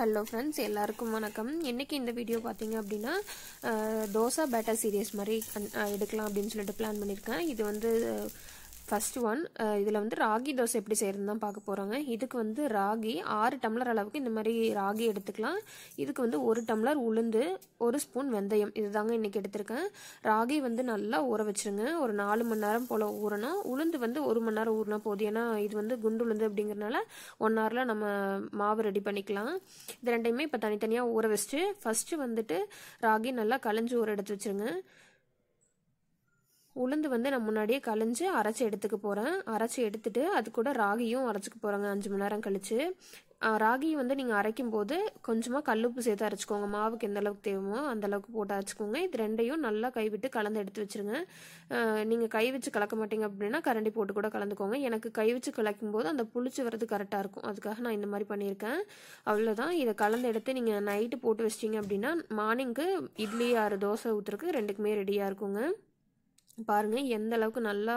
hello friends எல்லாருக்கும் வணக்கம் இன்றைக்கி இந்த வீடியோ பார்த்தீங்க அப்படின்னா தோசா பேட்டா சீரியஸ் மாதிரி எடுக்கலாம் அப்படின்னு சொல்லிட்டு பிளான் பண்ணியிருக்கேன் இது வந்து ஃபஸ்ட்டு ஒன் இதில் வந்து ராகி தோசை எப்படி செய்கிறதுன்னு தான் பார்க்க போகிறோங்க இதுக்கு வந்து ராகி ஆறு டம்ளர் அளவுக்கு இந்த மாதிரி ராகி எடுத்துக்கலாம் இதுக்கு வந்து ஒரு டம்ளர் உளுந்து ஒரு ஸ்பூன் வெந்தயம் இது தாங்க இன்றைக்கி எடுத்திருக்கேன் ராகி வந்து நல்லா ஊற வச்சுருங்க ஒரு நாலு மணி நேரம் போல் ஊறணும் உளுந்து வந்து ஒரு மணி நேரம் ஊறினா போதும் ஏன்னா இது வந்து குண்டு உளுந்து அப்படிங்கிறனால ஒன் ஹவரில் நம்ம மாவு ரெடி பண்ணிக்கலாம் இது ரெண்டையுமே இப்போ தனித்தனியாக ஊற வச்சுட்டு ஃபஸ்ட்டு வந்துட்டு ராகி நல்லா களைஞ்சி ஊற எடுத்து வச்சுருங்க உளுந்து வந்து நான் முன்னாடியே கலைஞ்சு அரைச்சி எடுத்துக்க போகிறேன் அரைச்சி எடுத்துட்டு அது கூட ராகியும் அரைச்சிக்க போகிறாங்க அஞ்சு மணி நேரம் கழிச்சு ராகி வந்து நீங்கள் அரைக்கும் போது கொஞ்சமாக கல்லுப்பு சேர்த்து அரைச்சிக்கோங்க மாவுக்கு எந்த அளவுக்கு தேவைமோ அந்த அளவுக்கு போட்டு அரைச்சிக்கோங்க இது ரெண்டையும் நல்லா கைவிட்டு கலந்து எடுத்து வச்சுருங்க நீங்கள் கை வச்சு கலக்க மாட்டீங்க அப்படின்னா கரண்டி போட்டு கூட கலந்துக்கோங்க எனக்கு கை வச்சு கலக்கும் போது அந்த புளிச்சு வர்றது கரெக்டாக இருக்கும் அதுக்காக நான் இந்த மாதிரி பண்ணியிருக்கேன் அவ்வளோதான் இதை கலந்து எடுத்து நீங்கள் நைட்டு போட்டு வச்சிட்டிங்க அப்படின்னா மார்னிங்க்கு இட்லி ஆறு தோசை ஊற்றுறக்கு ரெண்டுக்குமே ரெடியாக இருக்குங்க பாருங்கள் எந்த அளவுக்கு நல்லா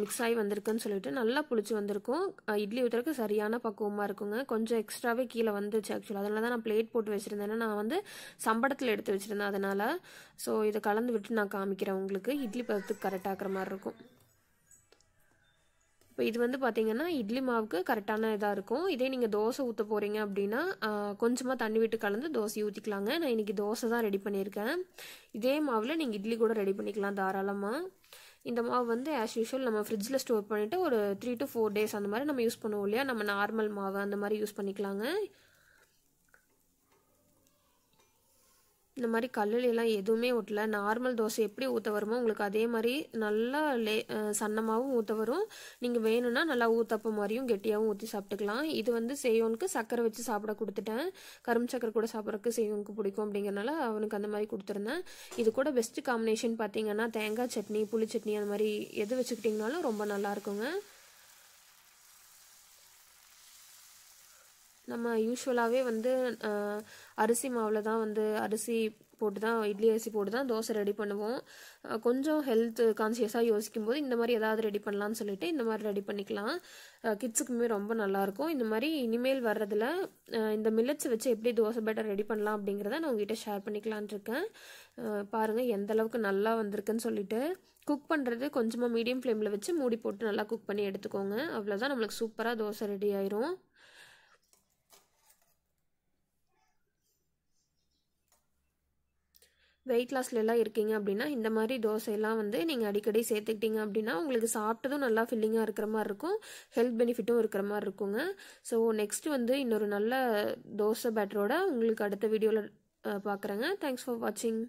மிக்ஸ் ஆகி வந்திருக்குன்னு சொல்லிட்டு நல்லா புளிச்சு வந்திருக்கும் இட்லி ஊற்றுறதுக்கு சரியான பக்குவமாக இருக்குங்க கொஞ்சம் எக்ஸ்ட்ராவே கீழே வந்துச்சு ஆக்சுவலாக அதனால தான் நான் பிளேட் போட்டு வச்சுருந்தேன் நான் வந்து சம்படத்தில் எடுத்து வச்சுருந்தேன் அதனால் ஸோ இதை கலந்து விட்டு நான் காமிக்கிறேன் உங்களுக்கு இட்லி பதத்துக்கு கரெக்டாகிற மாதிரி இருக்கும் இப்போ இது வந்து பார்த்திங்கன்னா இட்லி மாவுக்கு கரெக்டான இதாக இருக்கும் இதே நீங்கள் தோசை ஊற்ற போகிறீங்க அப்படின்னா கொஞ்சமாக தண்ணி விட்டு கலந்து தோசை ஊற்றிக்கலாங்க நான் இன்றைக்கி தோசை தான் ரெடி பண்ணியிருக்கேன் இதே மாவில் நீங்கள் இட்லி கூட ரெடி பண்ணிக்கலாம் தாராளமாக இந்த மாவு வந்து ஆஸ் யூஷுவல் நம்ம ஃப்ரிட்ஜில் ஸ்டோர் பண்ணிவிட்டு ஒரு த்ரீ டு ஃபோர் டேஸ் அந்த மாதிரி நம்ம யூஸ் பண்ணுவோம் இல்லையா நம்ம நார்மல் மாவு அந்த மாதிரி யூஸ் பண்ணிக்கலாங்க இந்த மாதிரி கல்லுலாம் எதுவுமே ஊட்டல நார்மல் தோசை எப்படி ஊற்ற வருமோ உங்களுக்கு அதே மாதிரி நல்லா லே சன்னமாகவும் ஊற்ற வரும் நீங்கள் வேணும்னா நல்லா ஊத்தப்ப மாதிரியும் கெட்டியாகவும் ஊற்றி சாப்பிட்டுக்கலாம் இது வந்து செய்யோனுக்கு சக்கரை வச்சு சாப்பிட கொடுத்துட்டேன் கரும்பு சக்கரை கூட சாப்பிட்றதுக்கு செய்யோனுக்கு பிடிக்கும் அப்படிங்கிறனால அவனுக்கு அந்த மாதிரி கொடுத்துருந்தேன் இது கூட பெஸ்ட்டு காம்பினேஷன் பார்த்தீங்கன்னா தேங்காய் சட்னி புளி சட்னி அந்த மாதிரி எது வச்சுக்கிட்டிங்கனாலும் ரொம்ப நல்லா இருக்குங்க நம்ம யூஸ்வலாகவே வந்து அரிசி மாவில் தான் வந்து அரிசி போட்டு தான் இட்லி அரிசி போட்டு தான் தோசை ரெடி பண்ணுவோம் கொஞ்சம் ஹெல்த் கான்சியஸாக யோசிக்கும் போது இந்த மாதிரி ஏதாவது ரெடி பண்ணலான்னு சொல்லிட்டு இந்த மாதிரி ரெடி பண்ணிக்கலாம் கிட்ஸுக்குமே ரொம்ப நல்லாயிருக்கும் இந்த மாதிரி இனிமேல் வர்றதில் இந்த மில்லட்ஸ் வச்சு எப்படி தோசை பேட்டர் ரெடி பண்ணலாம் அப்படிங்கிறத நான் உங்ககிட்ட ஷேர் பண்ணிக்கலான் இருக்கேன் பாருங்கள் எந்த அளவுக்கு நல்லா வந்திருக்குன்னு சொல்லிட்டு குக் பண்ணுறது கொஞ்சமாக மீடியம் ஃப்ளேமில் வச்சு மூடி போட்டு நல்லா குக் பண்ணி எடுத்துக்கோங்க அவ்வளோதான் நம்மளுக்கு சூப்பராக தோசை ரெடி ஆயிரும் வெயிட் லாஸ்லலாம் இருக்கீங்க அப்படின்னா இந்த மாதிரி தோசையெல்லாம் வந்து நீங்கள் அடிக்கடி சேர்த்துக்கிட்டீங்க அப்படின்னா உங்களுக்கு சாப்பிட்டதும் நல்லா ஃபில்லிங்காக இருக்கிற மாதிரி இருக்கும் ஹெல்த் பெனிஃபிட்டும் இருக்கிற மாதிரி இருக்குங்க ஸோ நெக்ஸ்ட் வந்து இன்னொரு நல்ல தோசை பேட்டரோட உங்களுக்கு அடுத்த வீடியோவில் பார்க்குறேங்க தேங்க்ஸ் ஃபார் வாட்சிங்